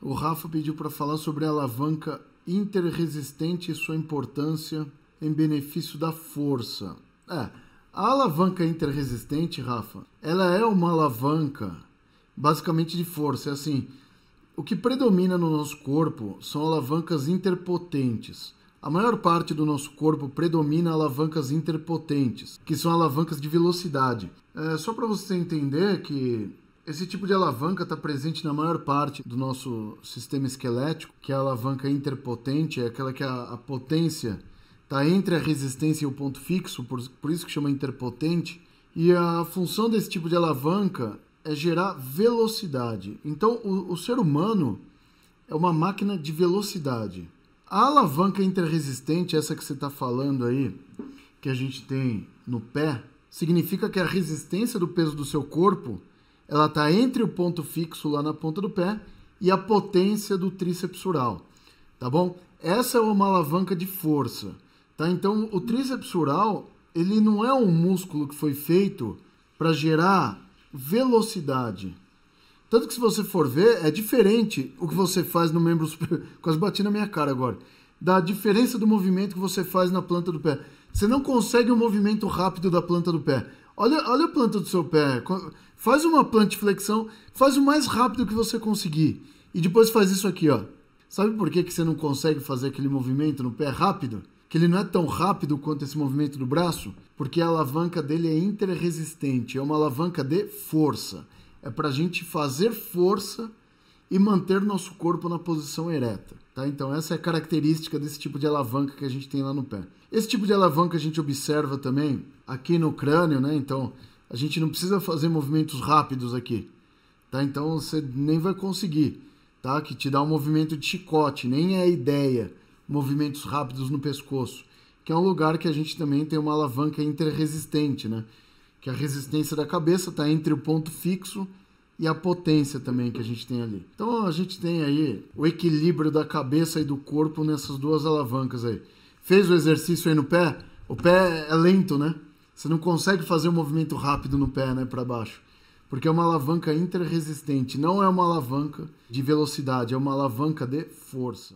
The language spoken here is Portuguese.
O Rafa pediu para falar sobre a alavanca interresistente e sua importância em benefício da força. É, a alavanca interresistente, Rafa, ela é uma alavanca basicamente de força. É assim, o que predomina no nosso corpo são alavancas interpotentes. A maior parte do nosso corpo predomina alavancas interpotentes, que são alavancas de velocidade. É, só para você entender que esse tipo de alavanca está presente na maior parte do nosso sistema esquelético, que é a alavanca interpotente, é aquela que a, a potência está entre a resistência e o ponto fixo, por, por isso que chama interpotente. E a função desse tipo de alavanca é gerar velocidade. Então, o, o ser humano é uma máquina de velocidade. A alavanca interresistente, essa que você está falando aí, que a gente tem no pé, significa que a resistência do peso do seu corpo ela está entre o ponto fixo lá na ponta do pé e a potência do tríceps tá bom? Essa é uma alavanca de força, tá? Então, o tríceps ele não é um músculo que foi feito para gerar velocidade. Tanto que se você for ver, é diferente o que você faz no membro superior, quase bati na minha cara agora, da diferença do movimento que você faz na planta do pé. Você não consegue um movimento rápido da planta do pé. Olha, olha a planta do seu pé. Faz uma plantiflexão, faz o mais rápido que você conseguir. E depois faz isso aqui, ó. Sabe por que, que você não consegue fazer aquele movimento no pé rápido? Que ele não é tão rápido quanto esse movimento do braço? Porque a alavanca dele é interresistente, é uma alavanca de força. É para a gente fazer força e manter nosso corpo na posição ereta. Tá? Então, essa é a característica desse tipo de alavanca que a gente tem lá no pé. Esse tipo de alavanca a gente observa também aqui no crânio, né? Então, a gente não precisa fazer movimentos rápidos aqui. Tá? Então, você nem vai conseguir, tá? Que te dá um movimento de chicote, nem é a ideia. Movimentos rápidos no pescoço, que é um lugar que a gente também tem uma alavanca interresistente, né? Que a resistência da cabeça está entre o ponto fixo e a potência também que a gente tem ali. Então a gente tem aí o equilíbrio da cabeça e do corpo nessas duas alavancas aí. Fez o exercício aí no pé? O pé é lento, né? Você não consegue fazer um movimento rápido no pé, né, para baixo. Porque é uma alavanca interresistente, não é uma alavanca de velocidade, é uma alavanca de força.